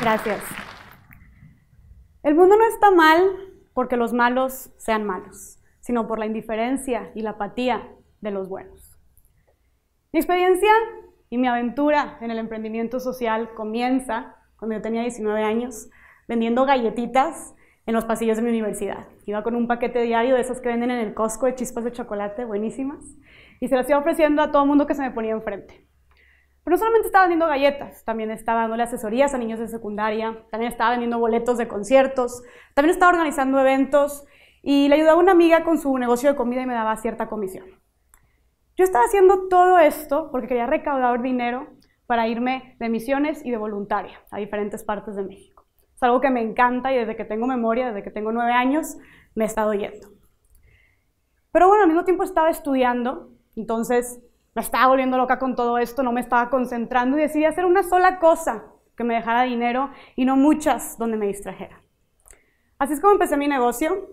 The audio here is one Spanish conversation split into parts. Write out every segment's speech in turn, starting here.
Gracias. El mundo no está mal porque los malos sean malos, sino por la indiferencia y la apatía de los buenos. Mi experiencia y mi aventura en el emprendimiento social comienza cuando yo tenía 19 años, vendiendo galletitas en los pasillos de mi universidad. Iba con un paquete diario de esas que venden en el Costco de chispas de chocolate, buenísimas, y se las iba ofreciendo a todo mundo que se me ponía enfrente. Pero no solamente estaba vendiendo galletas, también estaba dándole asesorías a niños de secundaria, también estaba vendiendo boletos de conciertos, también estaba organizando eventos y le ayudaba una amiga con su negocio de comida y me daba cierta comisión. Yo estaba haciendo todo esto porque quería recaudar dinero para irme de misiones y de voluntaria a diferentes partes de México. Es algo que me encanta y desde que tengo memoria, desde que tengo nueve años, me he estado yendo. Pero bueno, al mismo tiempo estaba estudiando, entonces me estaba volviendo loca con todo esto, no me estaba concentrando y decidí hacer una sola cosa que me dejara dinero y no muchas donde me distrajera. Así es como empecé mi negocio.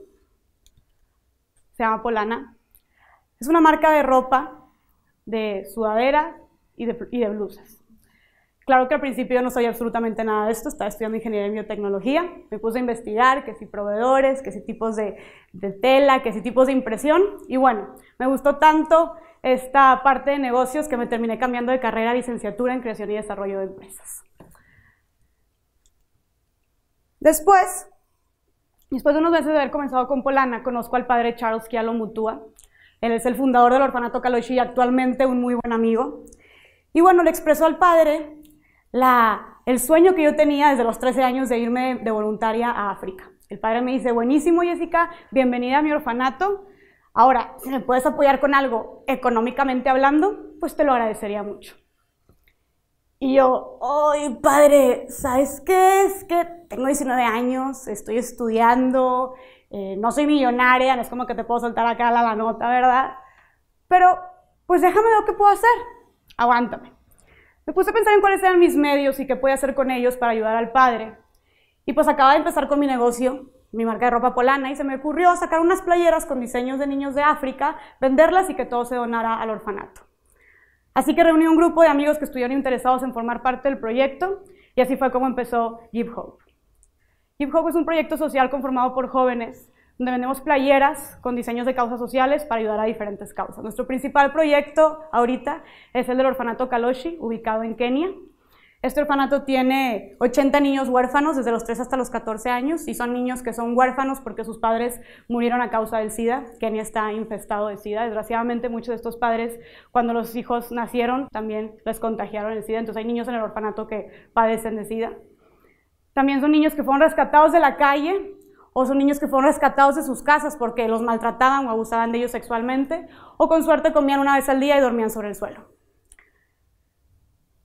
Se llama Polana. Es una marca de ropa, de sudadera y de blusas. Claro que al principio no soy absolutamente nada de esto, estaba estudiando ingeniería en biotecnología, me puse a investigar que si proveedores, que si tipos de, tela, que si tipos de impresión, y bueno, me gustó tanto esta parte de negocios que me terminé cambiando de carrera a licenciatura en creación y desarrollo de empresas. Después, después de unos meses de haber comenzado con Polana, conozco al padre Charles Kialo Mutua, él es el fundador del orfanato Kaloshi y actualmente un muy buen amigo. Y bueno, le expresó al padre el sueño que yo tenía desde los 13 años de irme de, voluntaria a África. El padre me dice, buenísimo Jessica, bienvenida a mi orfanato. Ahora, si me puedes apoyar con algo económicamente hablando, pues te lo agradecería mucho. Y yo, ¡ay, padre! ¿Sabes qué? Es que tengo 19 años, estoy estudiando, eh, no soy millonaria, no es como que te puedo soltar acá la, la nota, ¿verdad? Pero, pues déjame ver qué puedo hacer. Aguántame. Me puse a pensar en cuáles eran mis medios y qué podía hacer con ellos para ayudar al padre. Y pues acababa de empezar con mi negocio, mi marca de ropa polana, y se me ocurrió sacar unas playeras con diseños de niños de África, venderlas y que todo se donara al orfanato. Así que reuní un grupo de amigos que estuvieron interesados en formar parte del proyecto y así fue como empezó Give Hope. Give Hope es un proyecto social conformado por jóvenes donde vendemos playeras con diseños de causas sociales para ayudar a diferentes causas. Nuestro principal proyecto ahorita es el del orfanato Kaloshi, ubicado en Kenia. Este orfanato tiene 80 niños huérfanos desde los 3 hasta los 14 años y son niños que son huérfanos porque sus padres murieron a causa del SIDA. Kenia está infestado de SIDA. Desgraciadamente muchos de estos padres cuando los hijos nacieron también les contagiaron el SIDA. Entonces hay niños en el orfanato que padecen de SIDA. También son niños que fueron rescatados de la calle o son niños que fueron rescatados de sus casas porque los maltrataban o abusaban de ellos sexualmente, o con suerte comían una vez al día y dormían sobre el suelo.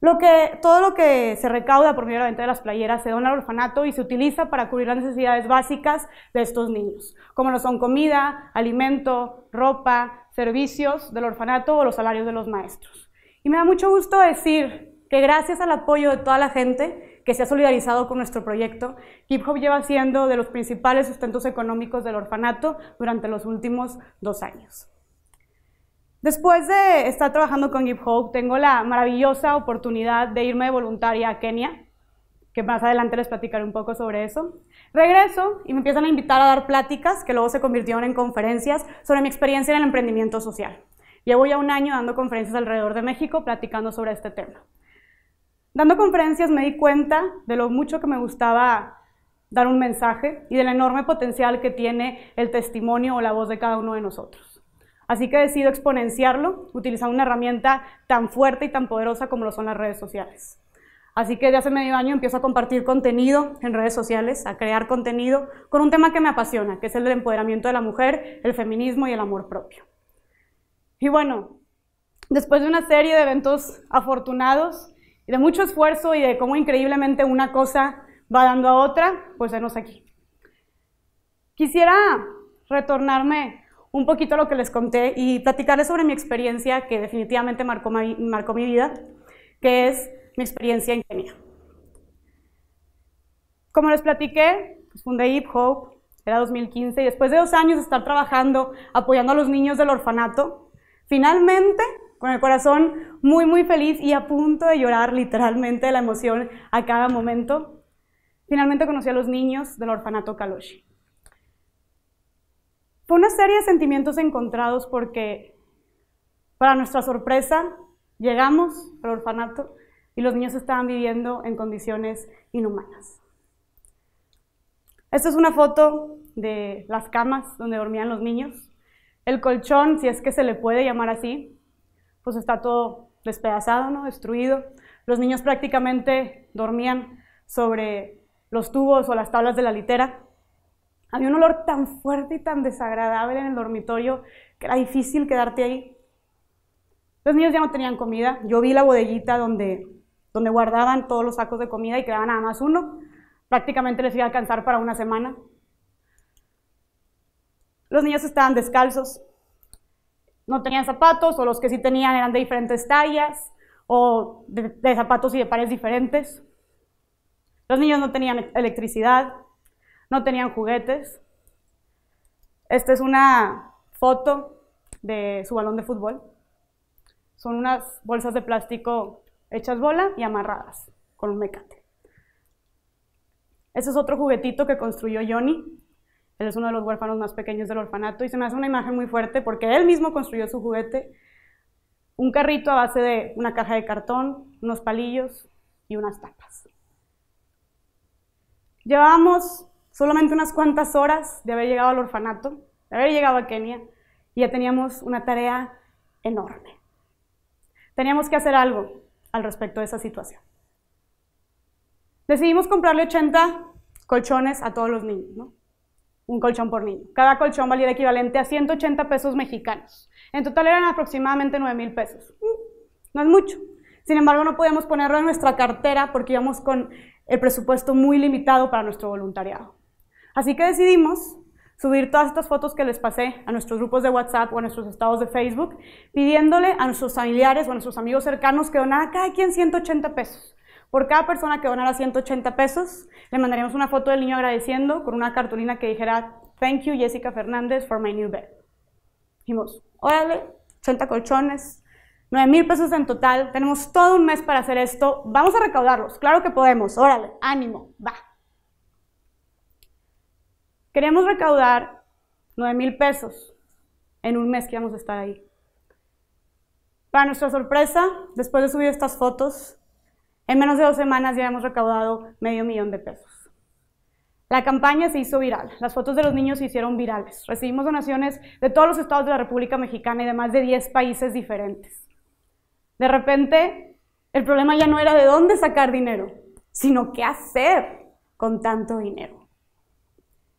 Lo que, todo lo que se recauda por medio de venta de las playeras se dona al orfanato y se utiliza para cubrir las necesidades básicas de estos niños, como lo son comida, alimento, ropa, servicios del orfanato o los salarios de los maestros. Y me da mucho gusto decir que gracias al apoyo de toda la gente, que se ha solidarizado con nuestro proyecto. Hip lleva siendo de los principales sustentos económicos del orfanato durante los últimos dos años. Después de estar trabajando con Hip tengo la maravillosa oportunidad de irme de voluntaria a Kenia, que más adelante les platicaré un poco sobre eso. Regreso y me empiezan a invitar a dar pláticas que luego se convirtieron en conferencias sobre mi experiencia en el emprendimiento social. Llevo ya un año dando conferencias alrededor de México platicando sobre este tema. Dando conferencias me di cuenta de lo mucho que me gustaba dar un mensaje y del enorme potencial que tiene el testimonio o la voz de cada uno de nosotros. Así que decido exponenciarlo utilizando una herramienta tan fuerte y tan poderosa como lo son las redes sociales. Así que ya hace medio año empiezo a compartir contenido en redes sociales, a crear contenido con un tema que me apasiona, que es el del empoderamiento de la mujer, el feminismo y el amor propio. Y bueno, después de una serie de eventos afortunados, de mucho esfuerzo y de cómo increíblemente una cosa va dando a otra, pues venos aquí. Quisiera retornarme un poquito a lo que les conté y platicarles sobre mi experiencia que definitivamente marcó, marcó mi vida, que es mi experiencia en Kenia. Como les platiqué, pues, fundé Hip Hope, era 2015, y después de dos años de estar trabajando, apoyando a los niños del orfanato, finalmente con el corazón muy, muy feliz y a punto de llorar literalmente la emoción a cada momento. Finalmente conocí a los niños del orfanato Kaloshi. Fue una serie de sentimientos encontrados porque, para nuestra sorpresa, llegamos al orfanato y los niños estaban viviendo en condiciones inhumanas. Esta es una foto de las camas donde dormían los niños. El colchón, si es que se le puede llamar así, pues está todo despedazado, ¿no? Destruido. Los niños prácticamente dormían sobre los tubos o las tablas de la litera. Había un olor tan fuerte y tan desagradable en el dormitorio que era difícil quedarte ahí. Los niños ya no tenían comida. Yo vi la bodeguita donde, donde guardaban todos los sacos de comida y quedaba nada más uno. Prácticamente les iba a alcanzar para una semana. Los niños estaban descalzos, no tenían zapatos o los que sí tenían eran de diferentes tallas o de, zapatos y de pares diferentes. Los niños no tenían electricidad, no tenían juguetes. Esta es una foto de su balón de fútbol. Son unas bolsas de plástico hechas bola y amarradas con un mecate. Ese es otro juguetito que construyó Johnny. Él es uno de los huérfanos más pequeños del orfanato y se me hace una imagen muy fuerte porque él mismo construyó su juguete, un carrito a base de una caja de cartón, unos palillos y unas tapas. Llevábamos solamente unas cuantas horas de haber llegado al orfanato, de haber llegado a Kenia, y ya teníamos una tarea enorme. Teníamos que hacer algo al respecto de esa situación. Decidimos comprarle 80 colchones a todos los niños, ¿no? un colchón por niño. Cada colchón valía el equivalente a 180 pesos mexicanos. En total eran aproximadamente 9 mil pesos. Mm, no es mucho. Sin embargo, no podíamos ponerlo en nuestra cartera porque íbamos con el presupuesto muy limitado para nuestro voluntariado. Así que decidimos subir todas estas fotos que les pasé a nuestros grupos de WhatsApp o a nuestros estados de Facebook, pidiéndole a nuestros familiares o a nuestros amigos cercanos que donara cada quien 180 pesos. Por cada persona que donara 180 pesos, le mandaríamos una foto del niño agradeciendo con una cartulina que dijera Thank you Jessica Fernández for my new bed. Dijimos, órale, 80 colchones, 9 mil pesos en total, tenemos todo un mes para hacer esto, vamos a recaudarlos, claro que podemos, órale, ánimo, va. Queríamos recaudar 9 mil pesos en un mes que íbamos a estar ahí. Para nuestra sorpresa, después de subir estas fotos, en menos de dos semanas ya hemos recaudado medio millón de pesos. La campaña se hizo viral, las fotos de los niños se hicieron virales. Recibimos donaciones de todos los estados de la República Mexicana y de más de 10 países diferentes. De repente, el problema ya no era de dónde sacar dinero, sino qué hacer con tanto dinero.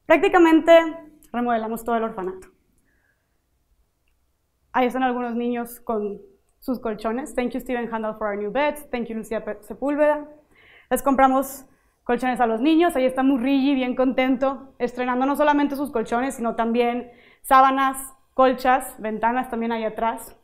Prácticamente remodelamos todo el orfanato. Ahí están algunos niños con sus colchones. Thank you, Steven Handel, for our new beds. Thank you, Lucía Sepúlveda. Les compramos colchones a los niños. Ahí está Murrilli, bien contento, estrenando no solamente sus colchones, sino también sábanas, colchas, ventanas también ahí atrás.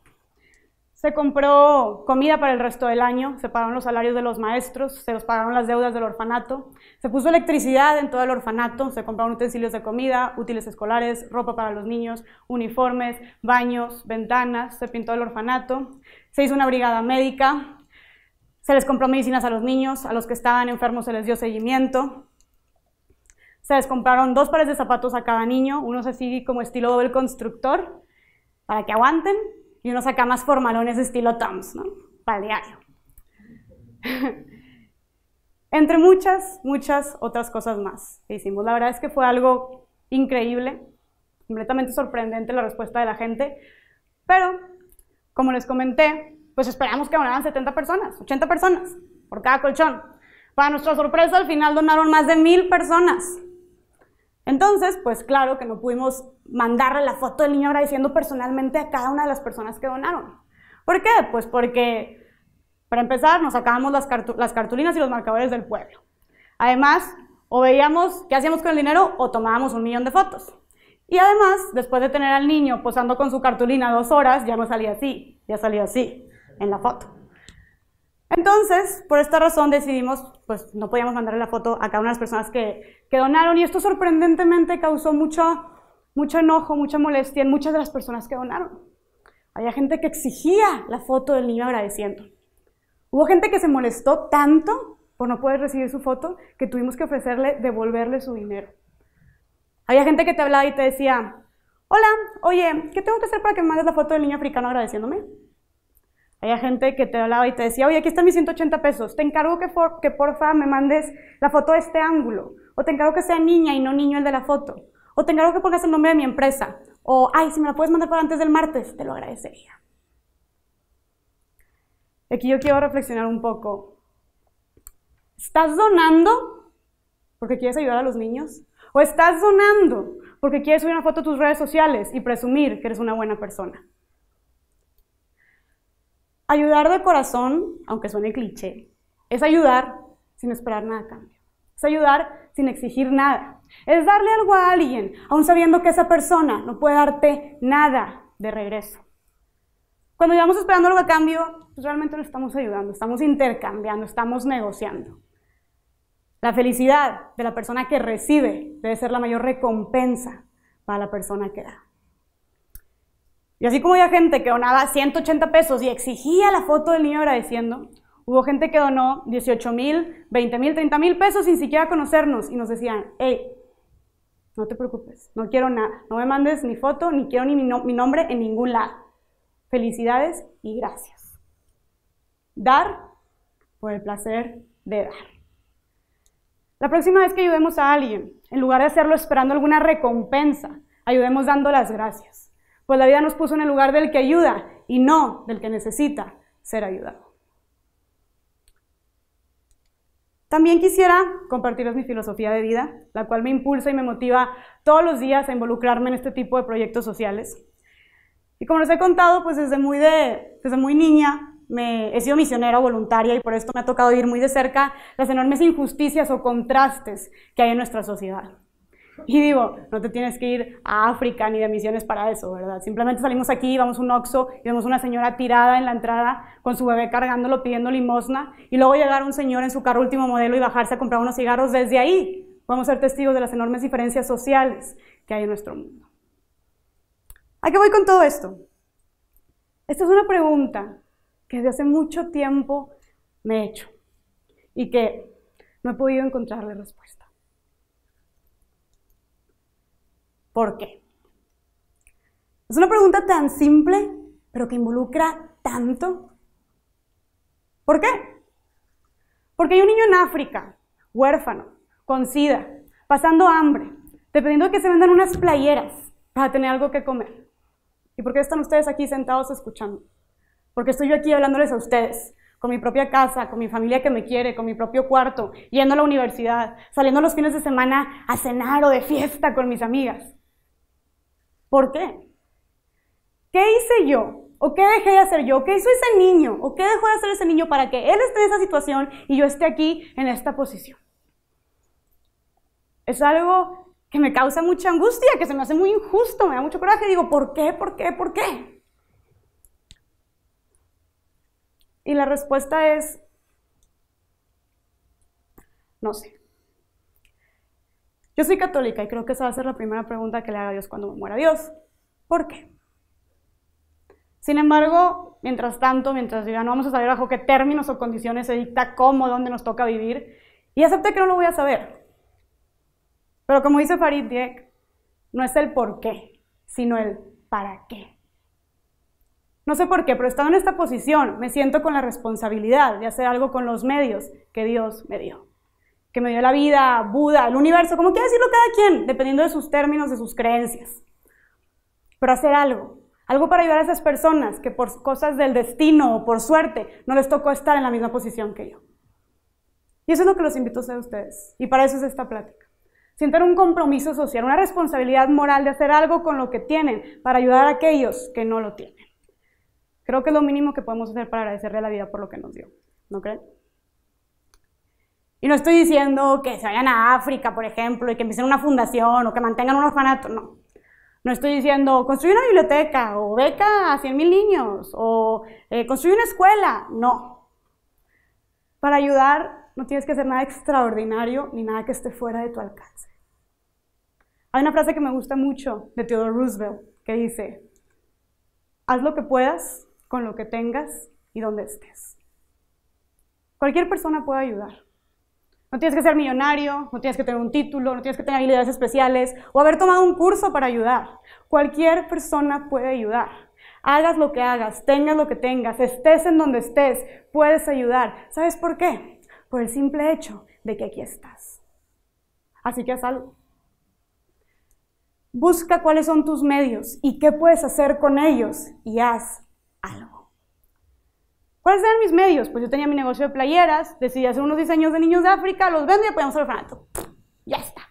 Se compró comida para el resto del año, se pagaron los salarios de los maestros, se los pagaron las deudas del orfanato, se puso electricidad en todo el orfanato, se compraron utensilios de comida, útiles escolares, ropa para los niños, uniformes, baños, ventanas, se pintó el orfanato, se hizo una brigada médica, se les compró medicinas a los niños, a los que estaban enfermos se les dio seguimiento, se les compraron dos pares de zapatos a cada niño, unos así como estilo del constructor, para que aguanten, y unos acá más formalones estilo Toms, ¿no? Para el diario. Entre muchas, muchas otras cosas más que hicimos. La verdad es que fue algo increíble, completamente sorprendente la respuesta de la gente, pero como les comenté, pues esperamos que donaran 70 personas, 80 personas por cada colchón. Para nuestra sorpresa, al final donaron más de mil personas. Entonces, pues claro que no pudimos mandarle la foto del niño agradeciendo personalmente a cada una de las personas que donaron. ¿Por qué? Pues porque, para empezar, nos sacábamos las, cartulinas y los marcadores del pueblo. Además, o veíamos qué hacíamos con el dinero o tomábamos un millón de fotos. Y además, después de tener al niño posando con su cartulina dos horas, ya no salía así, ya salía así, en la foto. Entonces, por esta razón decidimos, pues no podíamos mandarle la foto a cada una de las personas que que donaron y esto sorprendentemente causó mucho, mucho enojo, mucha molestia en muchas de las personas que donaron. Había gente que exigía la foto del niño agradeciendo. Hubo gente que se molestó tanto por no poder recibir su foto que tuvimos que ofrecerle devolverle su dinero. Había gente que te hablaba y te decía, hola, oye, ¿qué tengo que hacer para que me mandes la foto del niño africano agradeciéndome? Había gente que te hablaba y te decía, oye, aquí están mis 180 pesos, te encargo que, que porfa me mandes la foto de este ángulo, o te encargo que sea niña y no niño el de la foto, o te encargo que pongas el nombre de mi empresa, o, ay, si me la puedes mandar para antes del martes, te lo agradecería. Aquí yo quiero reflexionar un poco. ¿Estás donando porque quieres ayudar a los niños? ¿O estás donando porque quieres subir una foto a tus redes sociales y presumir que eres una buena persona? Ayudar de corazón, aunque suene cliché, es ayudar sin esperar nada a cambio. Es ayudar sin exigir nada. Es darle algo a alguien, aun sabiendo que esa persona no puede darte nada de regreso. Cuando llevamos esperando algo a cambio, pues realmente no estamos ayudando, estamos intercambiando, estamos negociando. La felicidad de la persona que recibe debe ser la mayor recompensa para la persona que da. Y así como había gente que donaba 180 pesos y exigía la foto del niño agradeciendo, Hubo gente que donó 18 mil, 20 mil, 30 mil pesos sin siquiera conocernos y nos decían, hey, no te preocupes, no quiero nada, no me mandes ni foto, ni quiero ni mi, nombre en ningún lado. Felicidades y gracias. Dar por el placer de dar. La próxima vez que ayudemos a alguien, en lugar de hacerlo esperando alguna recompensa, ayudemos dando las gracias. Pues la vida nos puso en el lugar del que ayuda y no del que necesita ser ayudado. También quisiera compartirles mi filosofía de vida, la cual me impulsa y me motiva todos los días a involucrarme en este tipo de proyectos sociales. Y como les he contado, pues desde muy, de, desde muy niña he sido misionera voluntaria y por esto me ha tocado ir muy de cerca las enormes injusticias o contrastes que hay en nuestra sociedad. Y digo, no te tienes que ir a África ni de misiones para eso, ¿verdad? Simplemente salimos aquí, vamos a un Oxxo y vemos una señora tirada en la entrada con su bebé cargándolo pidiendo limosna y luego llegar un señor en su carro último modelo y bajarse a comprar unos cigarros desde ahí. Vamos a ser testigos de las enormes diferencias sociales que hay en nuestro mundo. ¿A qué voy con todo esto? Esta es una pregunta que desde hace mucho tiempo me he hecho y que no he podido encontrarle respuesta. ¿Por qué? Es una pregunta tan simple, pero que involucra tanto. ¿Por qué? Porque hay un niño en África, huérfano, con sida, pasando hambre, dependiendo de que se vendan unas playeras para tener algo que comer. ¿Y por qué están ustedes aquí sentados escuchando? Porque estoy yo aquí hablándoles a ustedes, con mi propia casa, con mi familia que me quiere, con mi propio cuarto, yendo a la universidad, saliendo los fines de semana a cenar o de fiesta con mis amigas. ¿Por qué? ¿Qué hice yo? ¿O qué dejé de hacer yo? ¿Qué hizo ese niño? ¿O qué dejó de hacer ese niño para que él esté en esa situación y yo esté aquí en esta posición? Es algo que me causa mucha angustia, que se me hace muy injusto, me da mucho coraje. Digo, ¿por qué? ¿Por qué? ¿Por qué? Y la respuesta es, no sé. Yo soy católica y creo que esa va a ser la primera pregunta que le haga Dios cuando me muera Dios. ¿Por qué? Sin embargo, mientras tanto, mientras diga, no vamos a saber bajo qué términos o condiciones se dicta cómo, dónde nos toca vivir, y acepte que no lo voy a saber. Pero como dice Farid Diek, no es el por qué, sino el para qué. No sé por qué, pero estando en esta posición, me siento con la responsabilidad de hacer algo con los medios que Dios me dio que me dio la vida, Buda, el universo, como quiera decirlo cada quien, dependiendo de sus términos, de sus creencias. Pero hacer algo, algo para ayudar a esas personas que por cosas del destino o por suerte no les tocó estar en la misma posición que yo. Y eso es lo que los invito a hacer ustedes. Y para eso es esta plática. Sientan un compromiso social, una responsabilidad moral de hacer algo con lo que tienen para ayudar a aquellos que no lo tienen. Creo que es lo mínimo que podemos hacer para agradecerle a la vida por lo que nos dio. ¿No creen? Y no estoy diciendo que se vayan a África, por ejemplo, y que empiecen una fundación o que mantengan un orfanato, no. No estoy diciendo construir una biblioteca o beca a 100.000 mil niños o eh, construir una escuela, no. Para ayudar no tienes que hacer nada extraordinario ni nada que esté fuera de tu alcance. Hay una frase que me gusta mucho de Theodore Roosevelt que dice, haz lo que puedas con lo que tengas y donde estés. Cualquier persona puede ayudar. No tienes que ser millonario, no tienes que tener un título, no tienes que tener habilidades especiales o haber tomado un curso para ayudar. Cualquier persona puede ayudar. Hagas lo que hagas, tengas lo que tengas, estés en donde estés, puedes ayudar. ¿Sabes por qué? Por el simple hecho de que aquí estás. Así que haz algo. Busca cuáles son tus medios y qué puedes hacer con ellos y haz ¿Cuáles eran mis medios? Pues yo tenía mi negocio de playeras, decidí hacer unos diseños de niños de África, los vendo y apoyamos al orfanato. Ya está.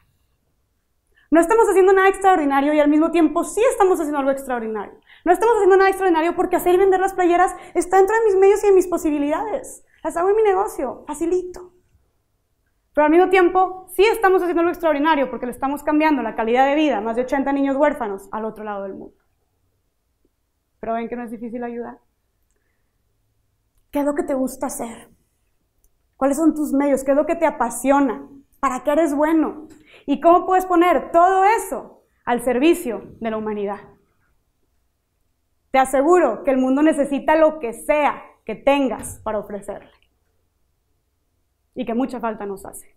No estamos haciendo nada extraordinario y al mismo tiempo sí estamos haciendo algo extraordinario. No estamos haciendo nada extraordinario porque hacer y vender las playeras está dentro de mis medios y de mis posibilidades. Las hago en mi negocio, facilito. Pero al mismo tiempo sí estamos haciendo algo extraordinario porque le estamos cambiando la calidad de vida a más de 80 niños huérfanos al otro lado del mundo. Pero ven que no es difícil ayudar. ¿Qué es lo que te gusta hacer? ¿Cuáles son tus medios? ¿Qué es lo que te apasiona? ¿Para qué eres bueno? ¿Y cómo puedes poner todo eso al servicio de la humanidad? Te aseguro que el mundo necesita lo que sea que tengas para ofrecerle. Y que mucha falta nos hace.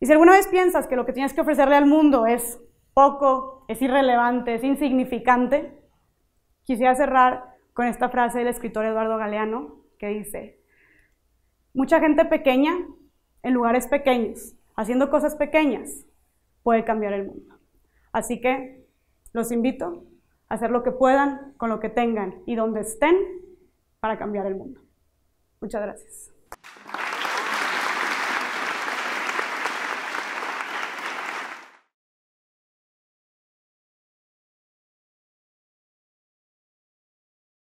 Y si alguna vez piensas que lo que tienes que ofrecerle al mundo es poco, es irrelevante, es insignificante, quisiera cerrar con esta frase del escritor Eduardo Galeano que dice, mucha gente pequeña en lugares pequeños, haciendo cosas pequeñas, puede cambiar el mundo. Así que los invito a hacer lo que puedan con lo que tengan y donde estén para cambiar el mundo. Muchas gracias.